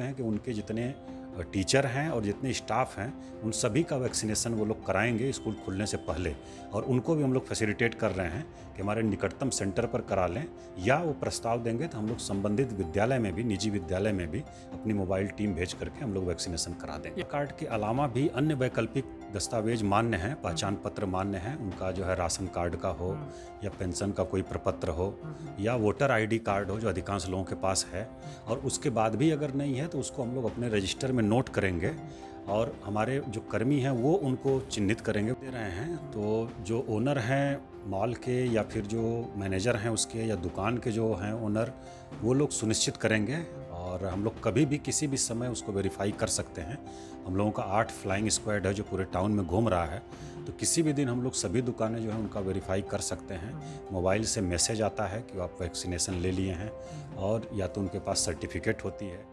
हैं कि उनके जितने टीचर हैं और जितने स्टाफ हैं उन सभी का वैक्सीनेशन वो लोग कराएंगे स्कूल खुलने से पहले और उनको भी हम लोग फैसिलिटेट कर रहे हैं कि हमारे निकटतम सेंटर पर करा लें या वो प्रस्ताव देंगे तो हम लोग संबंधित विद्यालय में भी निजी विद्यालय में भी अपनी मोबाइल टीम भेज करके हम लोग वैक्सीनेशन करा दें कार्ड के अलावा भी अन्य वैकल्पिक दस्तावेज मान्य हैं पहचान पत्र मान्य हैं उनका जो है राशन कार्ड का हो या पेंशन का कोई प्रपत्र हो या वोटर आईडी कार्ड हो जो अधिकांश लोगों के पास है और उसके बाद भी अगर नहीं है तो उसको हम लोग अपने रजिस्टर में नोट करेंगे और हमारे जो कर्मी हैं वो उनको चिन्हित करेंगे दे रहे हैं तो जो ओनर हैं मॉल के या फिर जो मैनेजर हैं उसके या दुकान के जो हैं ओनर वो लोग सुनिश्चित करेंगे और हम लोग कभी भी किसी भी समय उसको वेरीफाई कर सकते हैं हम लोगों का आठ फ्लाइंग स्क्वाड है जो पूरे टाउन में घूम रहा है तो किसी भी दिन हम लोग सभी दुकानें जो हैं उनका वेरीफाई कर सकते हैं मोबाइल से मैसेज आता है कि आप वैक्सीनेशन ले लिए हैं और या तो उनके पास सर्टिफिकेट होती है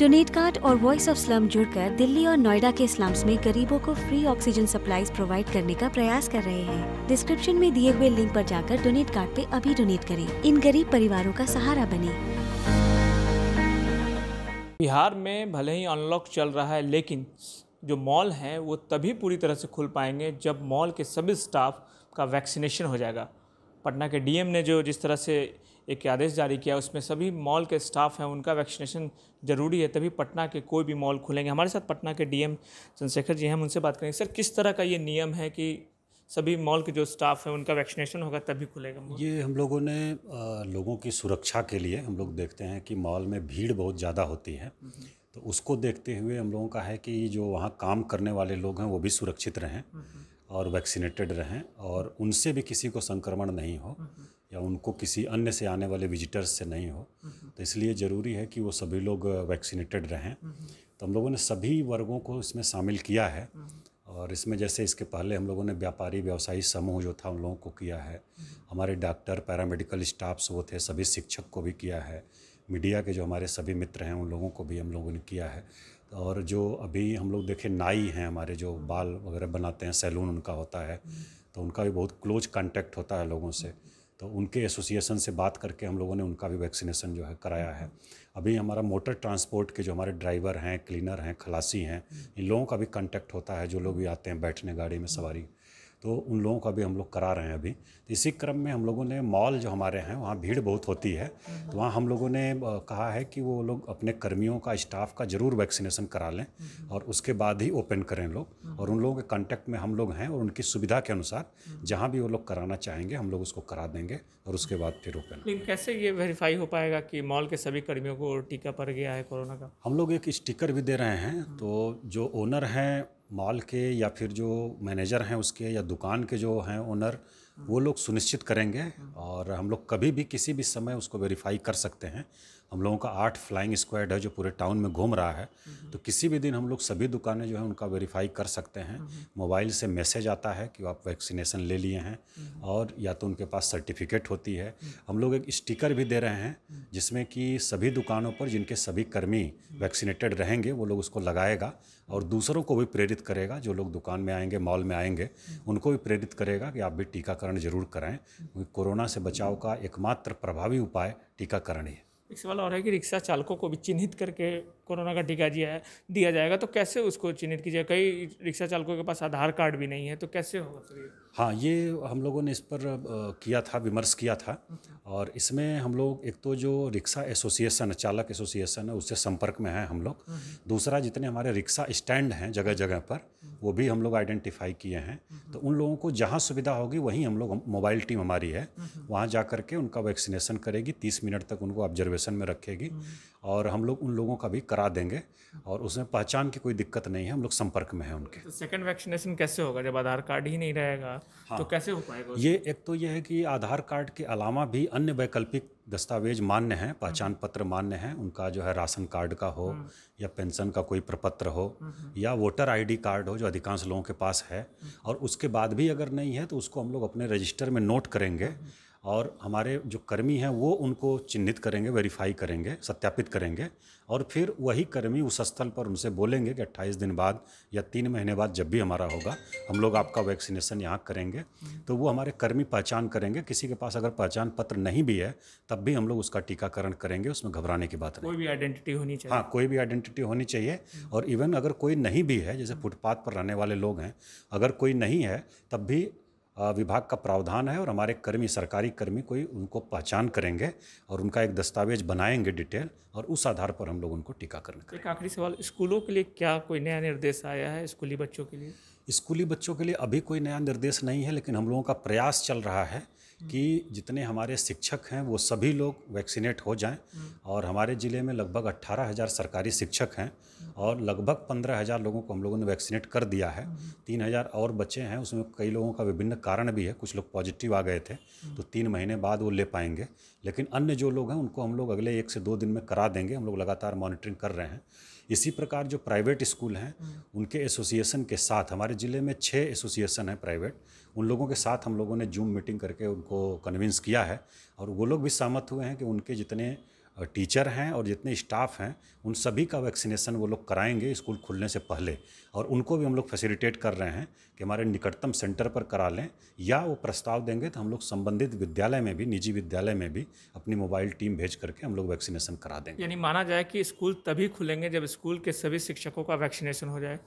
डोनेट कार्ड और वॉइस ऑफ स्लम जुड़कर दिल्ली और नोएडा के स्लम्स में गरीबों को फ्री ऑक्सीजन सप्लाईज प्रोवाइड करने का प्रयास कर रहे हैं डिस्क्रिप्शन में दिए हुए लिंक पर जाकर डोनेट कार्ड पे अभी डोनेट करें इन गरीब परिवारों का सहारा बने बिहार में भले ही अनलॉक चल रहा है लेकिन जो मॉल हैं वो तभी पूरी तरह से खुल पाएंगे जब मॉल के सभी स्टाफ का वैक्सीनेशन हो जाएगा पटना के डीएम ने जो जिस तरह से एक आदेश जारी किया उसमें सभी मॉल के स्टाफ हैं उनका वैक्सीनेशन ज़रूरी है तभी पटना के कोई भी मॉल खुलेंगे हमारे साथ पटना के डीएम चंद्रशेखर जी हैं हम उनसे बात करेंगे सर किस तरह का ये नियम है कि सभी मॉल के जो स्टाफ है उनका वैक्सीनेशन होगा तभी खुलेगा ये हम लोगों ने लोगों की सुरक्षा के लिए हम लोग देखते हैं कि मॉल में भीड़ बहुत ज़्यादा होती है तो उसको देखते हुए हम लोगों का है कि जो वहाँ काम करने वाले लोग हैं वो भी सुरक्षित रहें और वैक्सीनेटेड रहें और उनसे भी किसी को संक्रमण नहीं हो या उनको किसी अन्य से आने वाले विजिटर्स से नहीं हो तो इसलिए ज़रूरी है कि वो सभी लोग वैक्सीनेटेड रहें तो हम लोगों ने सभी वर्गों को इसमें शामिल किया है और इसमें जैसे इसके पहले हम लोगों ने व्यापारी व्यवसायी समूह जो था उन लोगों को किया है हमारे डॉक्टर पैरामेडिकल स्टाफ्स वो थे सभी शिक्षक को भी किया है मीडिया के जो हमारे सभी मित्र हैं उन लोगों को भी हम लोगों ने किया है और जो अभी हम लोग देखे नाई हैं हमारे जो बाल वगैरह बनाते हैं सैलून उनका होता है तो उनका भी बहुत क्लोज कांटेक्ट होता है लोगों से तो उनके एसोसिएशन से बात करके हम लोगों ने उनका भी वैक्सीनेशन जो है कराया है अभी हमारा मोटर ट्रांसपोर्ट के जो हमारे ड्राइवर हैं क्लीनर हैं खलासी हैं इन लोगों का भी कांटेक्ट होता है जो लोग भी आते हैं बैठने गाड़ी में सवारी तो उन लोगों का भी हम लोग करा रहे हैं अभी तो इसी क्रम में हम लोगों ने मॉल जो हमारे हैं वहाँ भीड़ बहुत होती है तो वहाँ हम लोगों ने कहा है कि वो लोग अपने कर्मियों का स्टाफ का ज़रूर वैक्सीनेशन करा लें और उसके बाद ही ओपन करें लोग और उन लोगों के कांटेक्ट में हम लोग हैं और उनकी सुविधा के अनुसार जहाँ भी वो लोग कराना चाहेंगे हम लोग उसको करा देंगे और उसके बाद फिर ओपन लेकिन कैसे ये वेरीफाई हो पाएगा कि मॉल के सभी कर्मियों को टीका पड़ गया है कोरोना का हम लोग एक स्टिकर भी दे रहे हैं तो जो ओनर हैं मॉल के या फिर जो मैनेजर हैं उसके या दुकान के जो हैं ओनर वो लोग सुनिश्चित करेंगे और हम लोग कभी भी किसी भी समय उसको वेरीफाई कर सकते हैं हम लोगों का आठ फ्लाइंग स्क्वाड है जो पूरे टाउन में घूम रहा है तो किसी भी दिन हम लोग सभी दुकानें जो है उनका वेरीफाई कर सकते हैं मोबाइल से मैसेज आता है कि आप वैक्सीनेशन ले लिए हैं और या तो उनके पास सर्टिफिकेट होती है हम लोग एक स्टिकर भी दे रहे हैं जिसमें कि सभी दुकानों पर जिनके सभी कर्मी वैक्सीनेटेड रहेंगे वो लोग उसको लगाएगा और दूसरों को भी प्रेरित करेगा जो लोग दुकान में आएंगे मॉल में आएंगे उनको भी प्रेरित करेगा कि आप भी टीकाकरण टीकाकरण जरूर कराएं क्योंकि कोरोना से बचाव का एकमात्र प्रभावी उपाय टीकाकरण ही है एक सवाल और है कि रिक्शा चालकों को भी चिन्हित करके कोरोना का टीका दिया दिया जाएगा तो कैसे उसको चिन्हित किया जाए कई रिक्शा चालकों के पास आधार कार्ड भी नहीं है तो कैसे होगा हाँ ये हम लोगों ने इस पर किया था विमर्श किया था और इसमें हम लोग एक तो जो रिक्शा एसोसिएशन चालक एसोसिएशन है उससे संपर्क में हैं हम लोग दूसरा जितने हमारे रिक्शा स्टैंड हैं जगह जगह पर वो भी हम लोग आइडेंटिफाई किए हैं तो उन लोगों को जहाँ सुविधा होगी वहीं हम लोग मोबाइल टीम हमारी है वहाँ जा कर के उनका वैक्सीनेशन करेगी तीस मिनट तक उनको ऑब्जर्वेशन में रखेगी और हम लोग उन लोगों का भी करा देंगे और उसमें पहचान की कोई दिक्कत नहीं है हम लोग संपर्क में हैं उनके सेकेंड तो वैक्सीनेशन कैसे होगा जब आधार कार्ड ही नहीं रहेगा तो हाँ। कैसे हो पाएगा ये एक तो ये है कि आधार कार्ड के अलावा भी अन्य वैकल्पिक दस्तावेज मान्य हैं हम्म। पहचान पत्र मान्य हैं उनका जो है राशन कार्ड का हो हम्म। या पेंशन का कोई प्रपत्र हो हम्म, या वोटर आईडी कार्ड हो जो अधिकांश लोगों के पास है और उसके बाद भी अगर नहीं है तो उसको हम लोग अपने रजिस्टर में नोट करेंगे और हमारे जो कर्मी हैं वो उनको चिन्हित करेंगे वेरीफाई करेंगे सत्यापित करेंगे और फिर वही कर्मी उस स्थल पर उनसे बोलेंगे कि 28 दिन बाद या तीन महीने बाद जब भी हमारा होगा हम लोग आपका वैक्सीनेशन यहाँ करेंगे तो वो हमारे कर्मी पहचान करेंगे किसी के पास अगर पहचान पत्र नहीं भी है तब भी हम लोग उसका टीकाकरण करेंगे उसमें घबराने की बात नहीं कोई भी आइडेंटिटी होनी चाहिए हाँ कोई भी आइडेंटिटी होनी चाहिए और इवन अगर कोई नहीं भी है जैसे फुटपाथ पर रहने वाले लोग हैं अगर कोई नहीं है तब भी विभाग का प्रावधान है और हमारे कर्मी सरकारी कर्मी कोई उनको पहचान करेंगे और उनका एक दस्तावेज बनाएंगे डिटेल और उस आधार पर हम लोग उनको टीकाकरण करेंगे एक आखिरी सवाल स्कूलों के लिए क्या कोई नया निर्देश आया है स्कूली बच्चों के लिए स्कूली बच्चों के लिए अभी कोई नया निर्देश नहीं है लेकिन हम लोगों का प्रयास चल रहा है कि जितने हमारे शिक्षक हैं वो सभी लोग वैक्सीनेट हो जाएं और हमारे ज़िले में लगभग 18,000 सरकारी शिक्षक हैं और लगभग 15,000 लोगों को हम लोगों ने वैक्सीनेट कर दिया है 3,000 और बच्चे हैं उसमें कई लोगों का विभिन्न कारण भी है कुछ लोग पॉजिटिव आ गए थे तो तीन महीने बाद वो ले पाएंगे लेकिन अन्य जो लोग हैं उनको हम लोग अगले एक से दो दिन में करा देंगे हम लोग लगातार मॉनिटरिंग कर रहे हैं इसी प्रकार जो प्राइवेट स्कूल हैं उनके एसोसिएशन के साथ हमारे ज़िले में छः एसोसिएशन हैं प्राइवेट उन लोगों के साथ हम लोगों ने जूम मीटिंग करके उनको कन्विंस किया है और वो लोग भी सहमत हुए हैं कि उनके जितने टीचर हैं और जितने स्टाफ हैं उन सभी का वैक्सीनेशन वो लोग कराएंगे स्कूल खुलने से पहले और उनको भी हम लोग फैसिलिटेट कर रहे हैं कि हमारे निकटतम सेंटर पर करा लें या वो प्रस्ताव देंगे तो हम लोग संबंधित विद्यालय में भी निजी विद्यालय में भी अपनी मोबाइल टीम भेज करके हम लोग वैक्सीनेशन करा देंगे यानी माना जाए कि स्कूल तभी खुलेंगे जब स्कूल के सभी शिक्षकों का वैक्सीनेशन हो जाए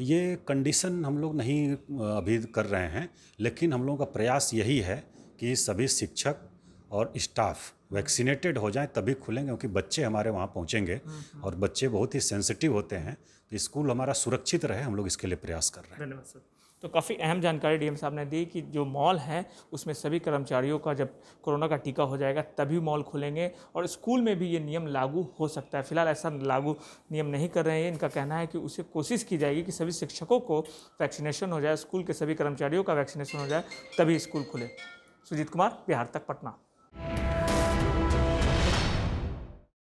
ये कंडीशन हम लोग नहीं अभी कर रहे हैं लेकिन हम लोगों का प्रयास यही है कि सभी शिक्षक और स्टाफ वैक्सीनेटेड हो जाए तभी खुलेंगे क्योंकि बच्चे हमारे वहाँ पहुँचेंगे और बच्चे बहुत ही सेंसिटिव होते हैं तो स्कूल हमारा सुरक्षित रहे हम लोग इसके लिए प्रयास कर रहे हैं धन्यवाद सर तो काफ़ी अहम जानकारी डीएम साहब ने दी कि जो मॉल है उसमें सभी कर्मचारियों का जब कोरोना का टीका हो जाएगा तभी मॉल खुलेंगे और स्कूल में भी ये नियम लागू हो सकता है फिलहाल ऐसा लागू नियम नहीं कर रहे हैं इनका कहना है कि उसे कोशिश की जाएगी कि सभी शिक्षकों को वैक्सीनेशन हो जाए स्कूल के सभी कर्मचारियों का वैक्सीनेशन हो जाए तभी स्कूल खुले सुजीत कुमार बिहार तक पटना